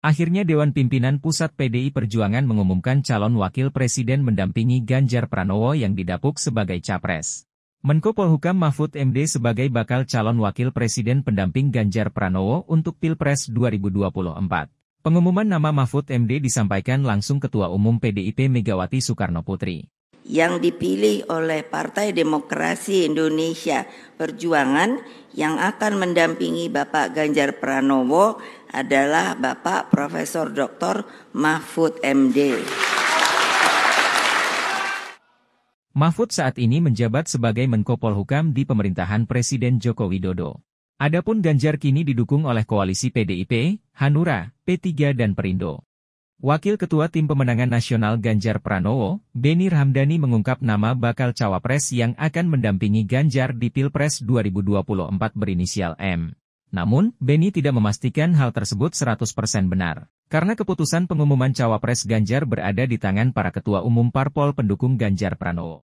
Akhirnya Dewan Pimpinan Pusat PDI Perjuangan mengumumkan calon wakil presiden mendampingi Ganjar Pranowo yang didapuk sebagai capres. Menko Polhukam Mahfud MD sebagai bakal calon wakil presiden pendamping Ganjar Pranowo untuk Pilpres 2024. Pengumuman nama Mahfud MD disampaikan langsung Ketua Umum PDIP Megawati Soekarno Putri yang dipilih oleh Partai Demokrasi Indonesia Perjuangan yang akan mendampingi Bapak Ganjar Pranowo adalah Bapak Profesor Dr. Mahfud MD. Mahfud saat ini menjabat sebagai Menko Polhukam di pemerintahan Presiden Joko Widodo. Adapun Ganjar kini didukung oleh koalisi PDIP, Hanura, P3 dan Perindo. Wakil Ketua Tim Pemenangan Nasional Ganjar Pranowo, Beni Ramdhani mengungkap nama bakal cawapres yang akan mendampingi Ganjar di Pilpres 2024 berinisial M. Namun, Beni tidak memastikan hal tersebut 100% benar. Karena keputusan pengumuman cawapres Ganjar berada di tangan para ketua umum parpol pendukung Ganjar Pranowo.